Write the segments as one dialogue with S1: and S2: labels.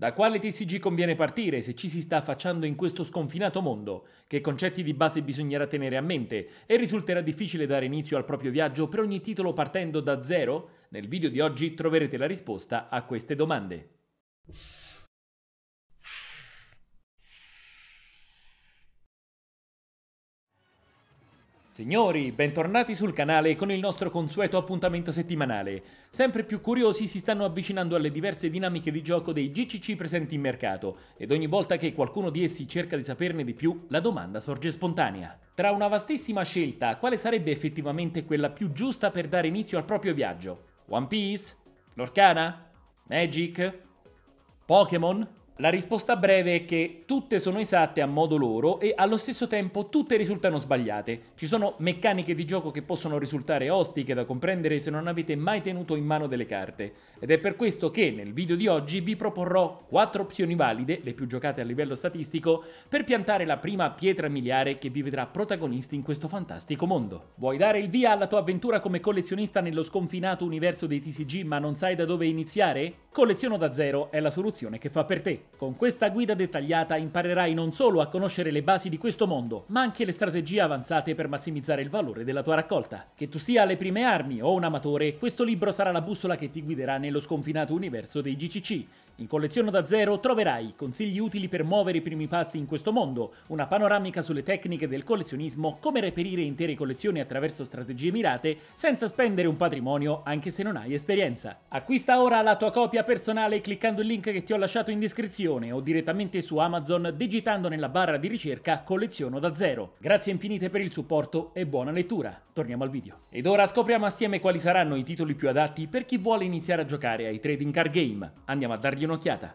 S1: Da quale TCG conviene partire se ci si sta affacciando in questo sconfinato mondo? Che concetti di base bisognerà tenere a mente? E risulterà difficile dare inizio al proprio viaggio per ogni titolo partendo da zero? Nel video di oggi troverete la risposta a queste domande. Signori, bentornati sul canale con il nostro consueto appuntamento settimanale. Sempre più curiosi si stanno avvicinando alle diverse dinamiche di gioco dei GCC presenti in mercato ed ogni volta che qualcuno di essi cerca di saperne di più, la domanda sorge spontanea. Tra una vastissima scelta, quale sarebbe effettivamente quella più giusta per dare inizio al proprio viaggio? One Piece? Lorcana? Magic? Pokémon? La risposta breve è che tutte sono esatte a modo loro e allo stesso tempo tutte risultano sbagliate. Ci sono meccaniche di gioco che possono risultare ostiche da comprendere se non avete mai tenuto in mano delle carte. Ed è per questo che nel video di oggi vi proporrò 4 opzioni valide, le più giocate a livello statistico, per piantare la prima pietra miliare che vi vedrà protagonisti in questo fantastico mondo. Vuoi dare il via alla tua avventura come collezionista nello sconfinato universo dei TCG ma non sai da dove iniziare? Colleziono da zero è la soluzione che fa per te. Con questa guida dettagliata imparerai non solo a conoscere le basi di questo mondo, ma anche le strategie avanzate per massimizzare il valore della tua raccolta. Che tu sia alle prime armi o un amatore, questo libro sarà la bussola che ti guiderà nello sconfinato universo dei GCC in Collezione da Zero troverai consigli utili per muovere i primi passi in questo mondo, una panoramica sulle tecniche del collezionismo, come reperire intere collezioni attraverso strategie mirate senza spendere un patrimonio anche se non hai esperienza. Acquista ora la tua copia personale cliccando il link che ti ho lasciato in descrizione o direttamente su Amazon digitando nella barra di ricerca Collezione da Zero. Grazie infinite per il supporto e buona lettura. Torniamo al video. Ed ora scopriamo assieme quali saranno i titoli più adatti per chi vuole iniziare a giocare ai trading card game. Andiamo a dargli un'occhiata.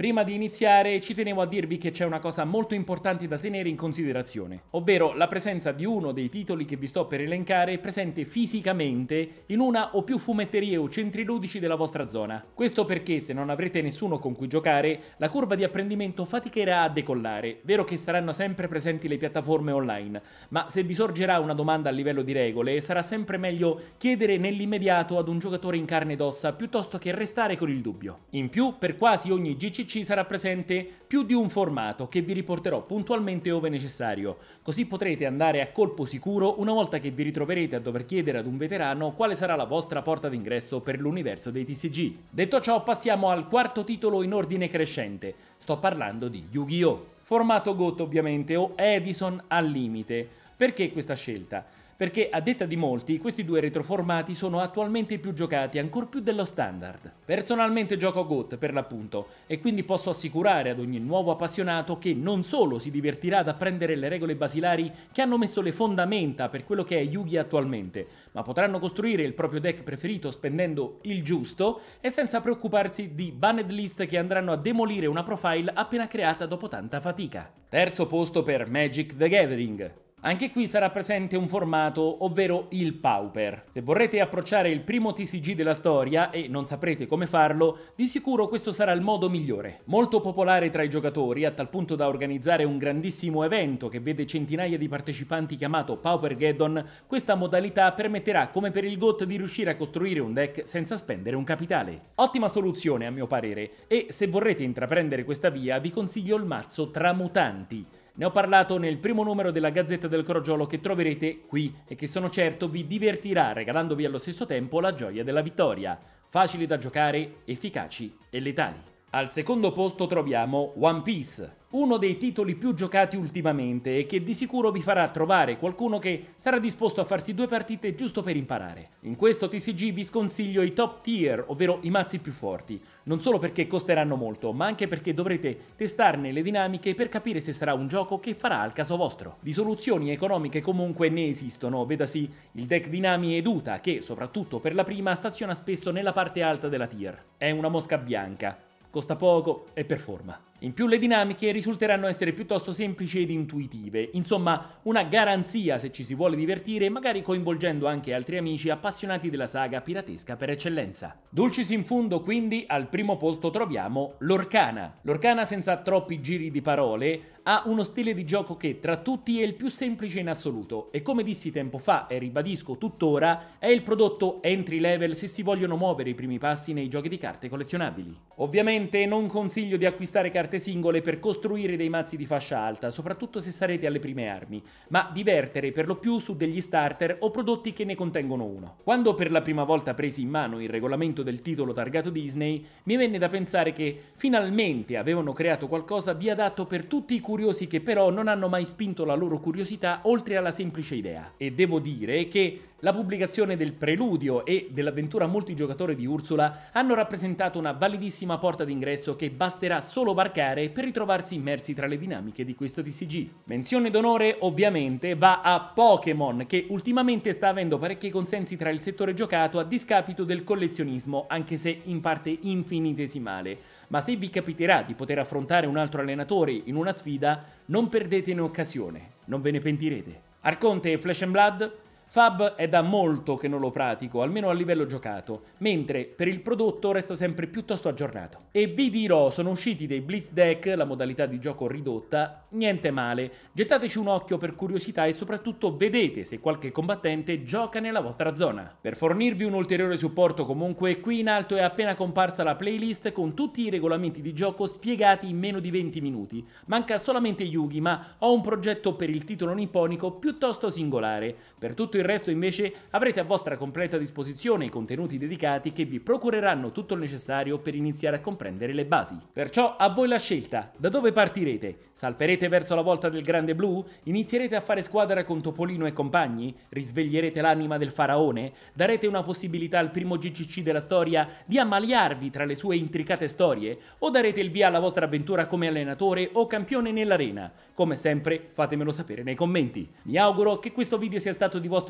S1: Prima di iniziare ci tenevo a dirvi che c'è una cosa molto importante da tenere in considerazione, ovvero la presenza di uno dei titoli che vi sto per elencare presente fisicamente in una o più fumetterie o centri ludici della vostra zona. Questo perché se non avrete nessuno con cui giocare, la curva di apprendimento faticherà a decollare. Vero che saranno sempre presenti le piattaforme online, ma se vi sorgerà una domanda a livello di regole, sarà sempre meglio chiedere nell'immediato ad un giocatore in carne ed ossa piuttosto che restare con il dubbio. In più, per quasi ogni GCC ci sarà presente più di un formato che vi riporterò puntualmente ove necessario, così potrete andare a colpo sicuro una volta che vi ritroverete a dover chiedere ad un veterano quale sarà la vostra porta d'ingresso per l'universo dei TCG. Detto ciò passiamo al quarto titolo in ordine crescente, sto parlando di Yu-Gi-Oh! Formato GOT ovviamente o Edison al limite. Perché questa scelta? perché a detta di molti questi due retroformati sono attualmente i più giocati, ancor più dello standard. Personalmente gioco GOAT per l'appunto e quindi posso assicurare ad ogni nuovo appassionato che non solo si divertirà ad apprendere le regole basilari che hanno messo le fondamenta per quello che è Yugi attualmente, ma potranno costruire il proprio deck preferito spendendo il giusto e senza preoccuparsi di banned list che andranno a demolire una profile appena creata dopo tanta fatica. Terzo posto per Magic the Gathering. Anche qui sarà presente un formato, ovvero il Pauper. Se vorrete approcciare il primo TCG della storia e non saprete come farlo, di sicuro questo sarà il modo migliore. Molto popolare tra i giocatori, a tal punto da organizzare un grandissimo evento che vede centinaia di partecipanti chiamato Pauper Geddon, questa modalità permetterà, come per il GOT, di riuscire a costruire un deck senza spendere un capitale. Ottima soluzione a mio parere, e se vorrete intraprendere questa via vi consiglio il mazzo Tramutanti, ne ho parlato nel primo numero della Gazzetta del Crogiolo che troverete qui e che sono certo vi divertirà regalandovi allo stesso tempo la gioia della vittoria. Facili da giocare, efficaci e letali. Al secondo posto troviamo One Piece, uno dei titoli più giocati ultimamente e che di sicuro vi farà trovare qualcuno che sarà disposto a farsi due partite giusto per imparare. In questo TCG vi sconsiglio i top tier, ovvero i mazzi più forti, non solo perché costeranno molto, ma anche perché dovrete testarne le dinamiche per capire se sarà un gioco che farà al caso vostro. Di soluzioni economiche comunque ne esistono, vedasi il deck Dinami Eduta che, soprattutto per la prima, staziona spesso nella parte alta della tier. È una mosca bianca, costa poco e performa. In più le dinamiche risulteranno essere piuttosto semplici ed intuitive, insomma una garanzia se ci si vuole divertire, magari coinvolgendo anche altri amici appassionati della saga piratesca per eccellenza. Dulcis in fundo quindi al primo posto troviamo l'Orcana. L'Orcana senza troppi giri di parole ha uno stile di gioco che tra tutti è il più semplice in assoluto e come dissi tempo fa e ribadisco tuttora è il prodotto entry level se si vogliono muovere i primi passi nei giochi di carte collezionabili. Ovviamente non consiglio di acquistare carte carte singole per costruire dei mazzi di fascia alta, soprattutto se sarete alle prime armi, ma divertere per lo più su degli starter o prodotti che ne contengono uno. Quando per la prima volta presi in mano il regolamento del titolo targato Disney, mi venne da pensare che finalmente avevano creato qualcosa di adatto per tutti i curiosi che però non hanno mai spinto la loro curiosità oltre alla semplice idea. E devo dire che la pubblicazione del preludio e dell'avventura multigiocatore di Ursula hanno rappresentato una validissima porta d'ingresso che basterà solo varcare staccare per ritrovarsi immersi tra le dinamiche di questo TCG. Menzione d'onore ovviamente va a Pokémon, che ultimamente sta avendo parecchi consensi tra il settore giocato a discapito del collezionismo, anche se in parte infinitesimale. Ma se vi capiterà di poter affrontare un altro allenatore in una sfida, non perdetene occasione, non ve ne pentirete. Arconte e Flash and Blood Fab è da molto che non lo pratico, almeno a livello giocato, mentre per il prodotto resto sempre piuttosto aggiornato. E vi dirò, sono usciti dei Blitz Deck, la modalità di gioco ridotta, niente male. Gettateci un occhio per curiosità e soprattutto vedete se qualche combattente gioca nella vostra zona. Per fornirvi un ulteriore supporto comunque, qui in alto è appena comparsa la playlist con tutti i regolamenti di gioco spiegati in meno di 20 minuti. Manca solamente Yugi, ma ho un progetto per il titolo nipponico piuttosto singolare. Per tutto il resto invece avrete a vostra completa disposizione i contenuti dedicati che vi procureranno tutto il necessario per iniziare a comprendere le basi. Perciò a voi la scelta, da dove partirete? Salperete verso la volta del grande blu? Inizierete a fare squadra con Topolino e compagni? Risveglierete l'anima del faraone? Darete una possibilità al primo GCC della storia di ammaliarvi tra le sue intricate storie? O darete il via alla vostra avventura come allenatore o campione nell'arena? Come sempre fatemelo sapere nei commenti. Mi auguro che questo video sia stato di vostro